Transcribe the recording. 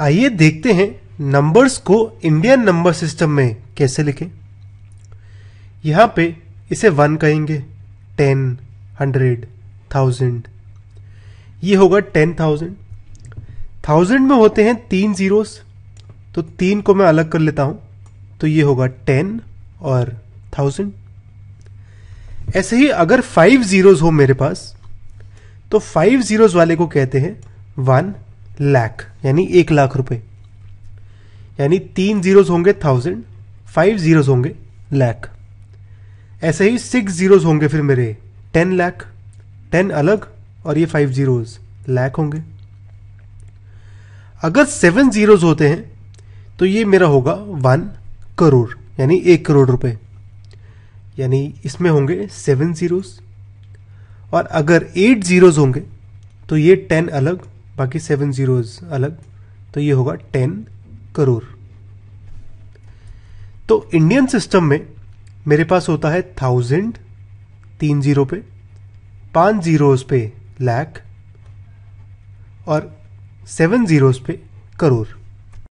आइए देखते हैं नंबर्स को इंडियन नंबर सिस्टम में कैसे लिखें यहाँ पे इसे वन कहेंगे टेन हंड्रेड थाउजेंड ये होगा टेन थाउजेंड थाउजेंड में होते हैं तीन जीरोस तो तीन को मैं अलग कर लेता हूँ तो ये होगा टेन और थाउजेंड ऐसे ही अगर फाइव जीरोस हो मेरे पास तो फाइव जीरोस वाले को कहते हैं वन लाख यानी एक लाख रुपए यानी तीन जीरोस होंगे थाउजेंड फाइव जीरोस होंगे लैख ऐसे ही सिक्स जीरोस होंगे फिर मेरे टेन लैख टेन अलग और ये फाइव जीरोस लैख होंगे अगर सेवन जीरोस होते हैं तो ये मेरा होगा वन करोड़ यानी एक करोड़ रुपए यानी इसमें होंगे सेवन जीरोस और अगर एट जीरोस होंगे तो ये टेन अलग बाकी सेवन ज़ीरोज़ अलग तो ये होगा टेन करोड़ तो इंडियन सिस्टम में मेरे पास होता है थाउजेंड तीन ज़ीरो पे पांच ज़ीरोज़ पे लैक और सेवन ज़ीरोज़ पे करोड़